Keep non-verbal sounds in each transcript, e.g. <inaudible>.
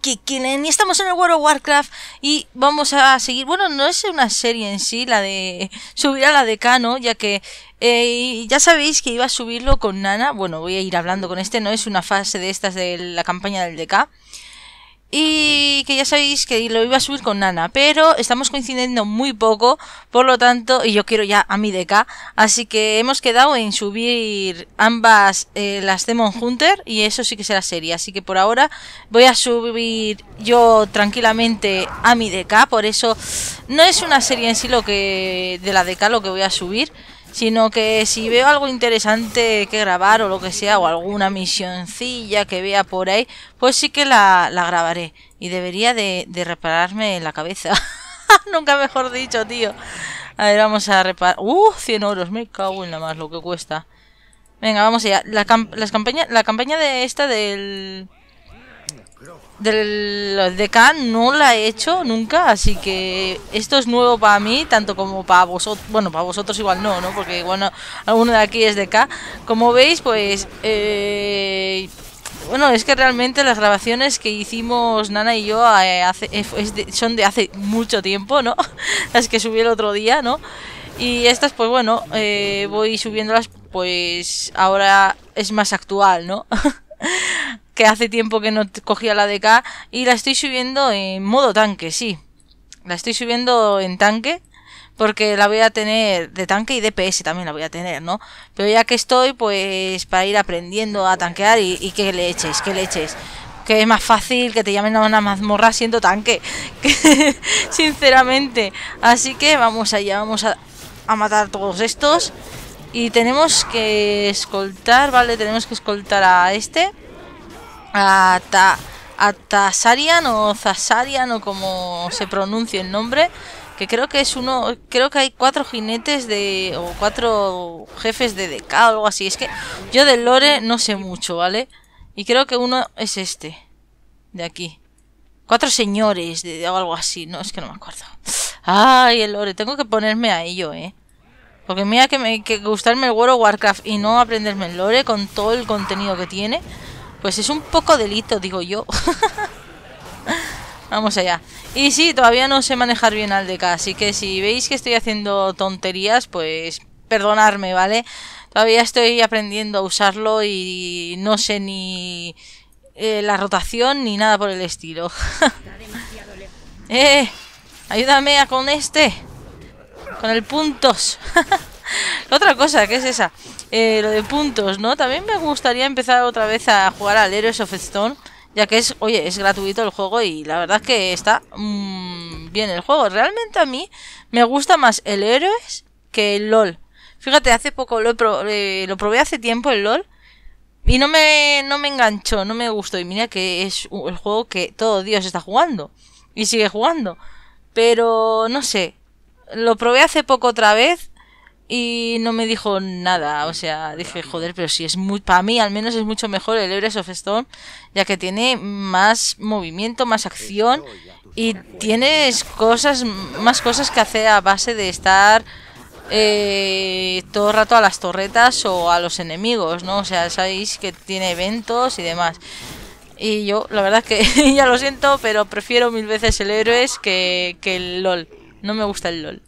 que y estamos en el World of Warcraft y vamos a seguir, bueno, no es una serie en sí, la de subir a la de no ya que eh, ya sabéis que iba a subirlo con Nana, bueno, voy a ir hablando con este, no es una fase de estas de la campaña del DK y que ya sabéis que lo iba a subir con Nana, pero estamos coincidiendo muy poco, por lo tanto, y yo quiero ya a mi deca, así que hemos quedado en subir ambas eh, las Demon Hunter y eso sí que será serie, así que por ahora voy a subir yo tranquilamente a mi deca, por eso no es una serie en sí lo que de la deca lo que voy a subir, sino que si veo algo interesante que grabar o lo que sea, o alguna misioncilla que vea por ahí, pues sí que la, grabaré. Y debería de, de repararme la cabeza. <laughs> Nunca mejor dicho, tío. A ver, vamos a reparar... ¡Uh! 100 euros, me cago en la más lo que cuesta. Venga, vamos allá. La, las campaña, la campaña de esta del del K no la he hecho nunca, así que esto es nuevo para mí, tanto como para vosotros, bueno, para vosotros igual no, ¿no? Porque, bueno, alguno de aquí es de K. Como veis, pues, eh, bueno, es que realmente las grabaciones que hicimos Nana y yo eh, hace, eh, son de hace mucho tiempo, ¿no? <laughs> las que subí el otro día, ¿no? Y estas, pues bueno, voy subiéndolas, pues ahora es más actual, ¿no? <laughs> que hace tiempo que no cogía la DK y la estoy subiendo en modo tanque, sí. La estoy subiendo en tanque porque la voy a tener de tanque y DPS también la voy a tener, ¿no? Pero ya que estoy, pues para ir aprendiendo a tanquear y, que le eches, que le eches Que es más fácil que te llamen a una mazmorra siendo tanque. <laughs> sinceramente. Así que vamos allá, vamos a, a matar todos estos. Y tenemos que escoltar, ¿vale? Tenemos que escoltar a este a, Ta, o Zasarian o como se pronuncie el nombre que creo que es uno, creo que hay cuatro jinetes de, o cuatro jefes de DK o algo así. Es que yo del lore no sé mucho, ¿vale? Y creo que uno es este, de aquí. Cuatro señores de, algo así, no, es que no me acuerdo. Ay, el lore, tengo que ponerme a ello, ¿eh? Porque mira que me que gustarme el World of Warcraft y no aprenderme el lore con todo el contenido que tiene. Pues es un poco delito, digo yo. <laughs> Vamos allá. Y sí, todavía no sé manejar bien al deca, así que si veis que estoy haciendo tonterías, pues perdonadme, ¿vale? Todavía estoy aprendiendo a usarlo y no sé ni eh, la rotación ni nada por el estilo. <laughs> ¡Eh! Ayúdame a con este. Con el puntos. <laughs> Otra cosa, ¿qué es esa? Eh, lo de puntos, ¿no? También me gustaría empezar otra vez a jugar al Heroes of Stone, ya que es, oye, es gratuito el juego y la verdad es que está mm, bien el juego. Realmente a mí me gusta más el Heroes que el LOL. Fíjate, hace poco lo, eh, lo probé hace tiempo el LOL. Y no me, no me enganchó, no me gustó. Y mira que es el juego que todo Dios está jugando. Y sigue jugando. Pero no sé. Lo probé hace poco otra vez y no me dijo nada. O sea, dije, joder, pero si es muy. Para mí, al menos, es mucho mejor el Heroes of Storm, ya que tiene más movimiento, más acción y tienes cosas, más cosas que hacer a base de estar. Eh, todo el rato a las torretas o a los enemigos, ¿no? O sea, sabéis que tiene eventos y demás. Y yo, la verdad que <laughs> ya lo siento, pero prefiero mil veces el Heroes que, que el LOL. No me gusta el LOL.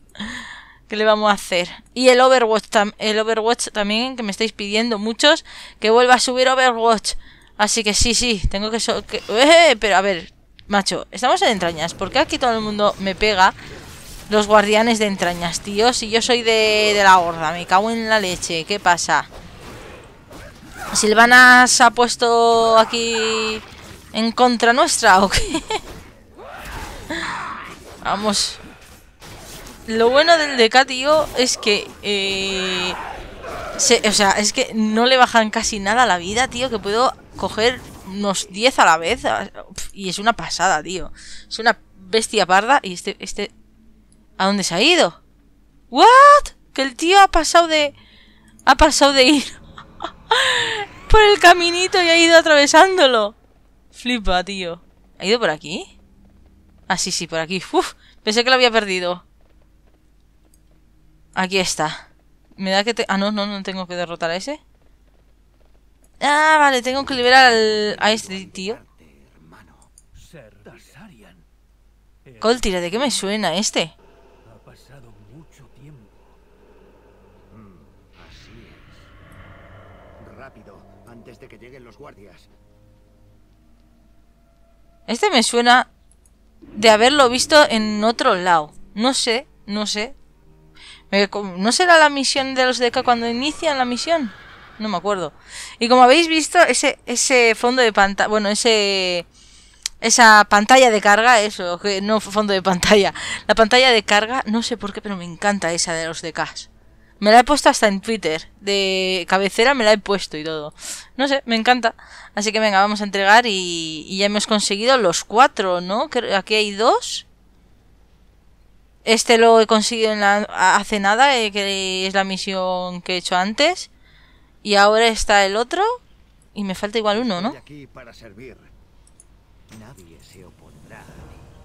¿Qué le vamos a hacer? Y el Overwatch, el Overwatch también, que me estáis pidiendo muchos, que vuelva a subir Overwatch. Así que sí, sí, tengo que... Eh, pero a ver, macho, estamos en entrañas. ¿Por qué aquí todo el mundo me pega los guardianes de entrañas, tío? Si yo soy de, de la horda, me cago en la leche. ¿Qué pasa? ¿Silvanas ha puesto aquí en contra nuestra o qué? <laughs> Vamos, lo bueno del tío, es que... Eh, o sea, es que no le bajan casi nada a la vida, tío, que puedo coger unos 10 a la vez. Y es una pasada, tío. Es una bestia parda y este... este ¿A dónde se ha ido? ¿What? Que el tío ha pasado de... Ha pasado de ir <laughs> por el caminito y ha ido atravesándolo. Flipa, tío. ¿Ha ido por aquí? Ah, sí, sí, por aquí. Uf, pensé que lo había perdido. Aquí está. Me da que te... Ah, no, no, no tengo que derrotar a ese. Ah, vale, tengo que liberar al... a este tío. Coltira, ¿de qué me suena este? antes de que lleguen los guardias. Este me suena de haberlo visto en otro lado. No sé, no sé. Eh, ¿No será la misión de los DK cuando inician la misión? No me acuerdo. Y como habéis visto, ese, ese fondo de pantalla... Bueno, ese... Esa pantalla de carga, eso, que no fondo de pantalla. La pantalla de carga, no sé por qué, pero me encanta esa de los DKs. Me la he puesto hasta en Twitter. De cabecera me la he puesto y todo. No sé, me encanta. Así que venga, vamos a entregar y, y ya hemos conseguido los cuatro, ¿no? Aquí hay dos. Este lo he conseguido en la, hace nada, eh, que es la misión que he hecho antes. Y ahora está el otro. Y me falta igual uno, ¿no? para servir. Nadie se opondrá.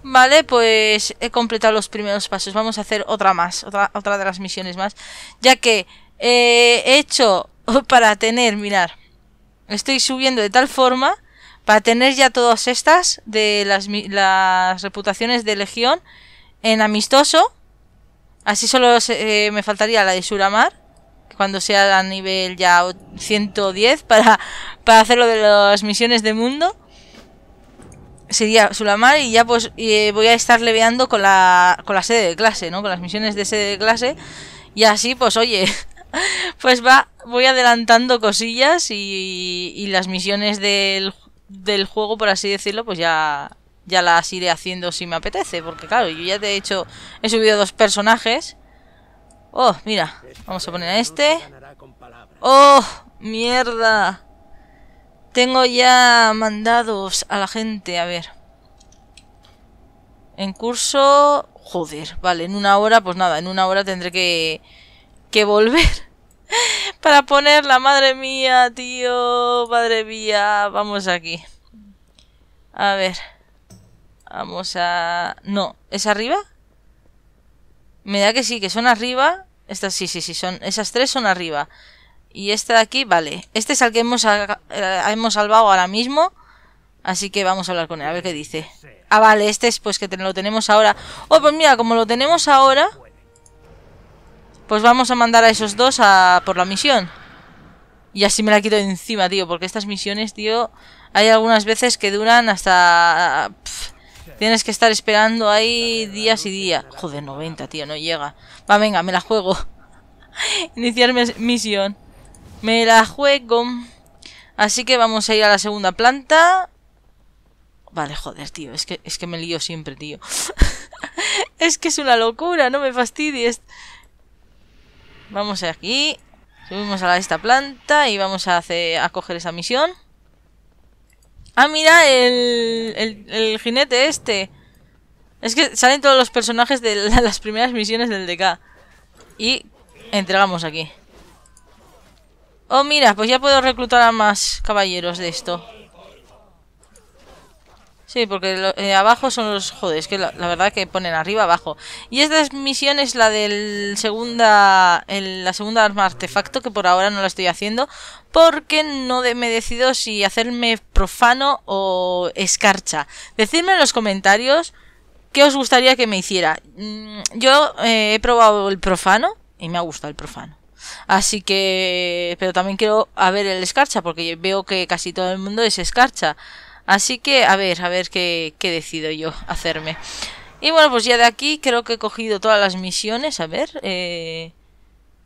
Vale, pues he completado los primeros pasos. Vamos a hacer otra más, otra, de las misiones más. Ya que eh, he hecho <laughs> para tener, mirar, estoy subiendo de tal forma para tener ya todas estas de las, las reputaciones de legión en amistoso, así solo eh, me faltaría la de Sulamar. cuando sea a nivel ya 110 <laughs> para, para hacer lo de las misiones de mundo. Sería Sulamar y ya pues eh, voy a estar leveando con la, con la sede de clase, ¿no? Con las misiones de sede de clase. Y así pues oye, <laughs> pues va, voy adelantando cosillas y, y las misiones del, del juego, por así decirlo, pues ya ya las iré haciendo si me apetece. Porque claro, yo ya te he hecho... He subido dos personajes. Oh, mira. Vamos a poner a este. ¡Oh! ¡Mierda! Tengo ya mandados a la gente. A ver. En curso... Joder, vale. En una hora, pues nada. En una hora tendré que... Que volver. <laughs> Para ponerla. Madre mía, tío. Madre mía. Vamos aquí. A ver. Vamos a... No, ¿es arriba? Me da que sí, que son arriba. Estas sí, sí, sí, son... Esas tres son arriba. Y esta de aquí, vale. Este es al que hemos, eh, hemos salvado ahora mismo. Así que vamos a hablar con él, a ver qué dice. Ah, vale, este es pues que lo tenemos ahora. Oh, pues mira, como lo tenemos ahora... Pues vamos a mandar a esos dos a... por la misión. Y así me la quito encima, tío. Porque estas misiones, tío... Hay algunas veces que duran hasta... Tienes que estar esperando ahí días y días. Joder, 90, tío, no llega. Va, venga, me la juego. <laughs> Iniciar misión. Me la juego. Así que vamos a ir a la segunda planta. Vale, joder, tío. Es que, es que me lío siempre, tío. <laughs> es que es una locura, no me fastidies. Vamos aquí. Subimos a esta planta y vamos a, hacer, a coger esa misión. Ah, mira, el, jinete este. Es que salen todos los personajes de las primeras misiones del DK. Y entregamos aquí. Oh, mira, pues ya puedo reclutar a más caballeros de esto. Sí, porque eh, abajo son los... jodes, que la, verdad que ponen arriba, abajo. Y esta misión es la del segunda... El, la segunda arma artefacto, que por ahora no la estoy haciendo. Porque no me decido si hacerme profano o escarcha. Decidme en los comentarios qué os gustaría que me hiciera. Mm, yo eh, he probado el profano y me ha gustado el profano. Así que... Pero también quiero ver el escarcha, porque veo que casi todo el mundo es escarcha. Así que a ver, a ver qué, qué decido yo hacerme. Y bueno, pues ya de aquí creo que he cogido todas las misiones. A ver. Eh,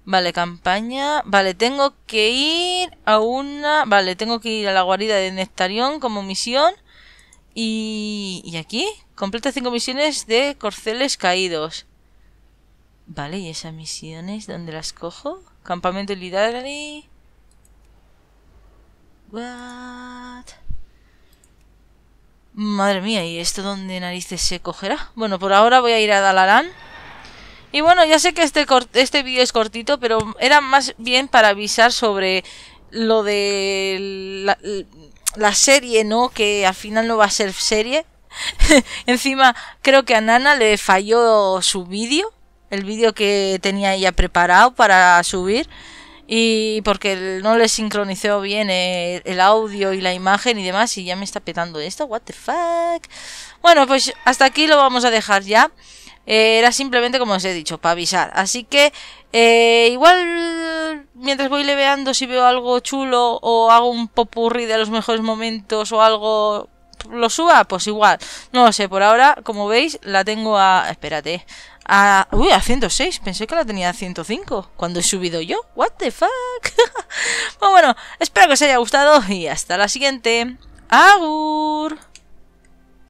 vale, campaña. Vale, tengo que ir a una... Vale, tengo que ir a la guarida de Nectarión como misión. Y... ¿Y aquí? Completa cinco misiones de corceles caídos. Vale, ¿y esas misiones dónde las cojo? Campamento Lidari... What... Madre mía, ¿y esto dónde narices se cogerá? Bueno, por ahora voy a ir a Dalarán. Y bueno, ya sé que este, este vídeo es cortito, pero era más bien para avisar sobre lo de la, la serie, ¿no? Que al final no va a ser serie. <laughs> Encima, creo que a Nana le falló su vídeo, el vídeo que tenía ella preparado para subir y porque no le sincronizó bien eh, el audio y la imagen y demás y ya me está petando esto, what the fuck. Bueno, pues hasta aquí lo vamos a dejar ya. Eh, era simplemente como os he dicho, para avisar. Así que eh, igual mientras voy leveando si veo algo chulo o hago un popurri de los mejores momentos o algo lo suba, pues igual. No lo sé, por ahora, como veis, la tengo a... Espérate, a... Uy, a 106. Pensé que la tenía a 105 cuando he subido yo. What the fuck? <laughs> Pues bueno, espero que os haya gustado y hasta la siguiente. Agur.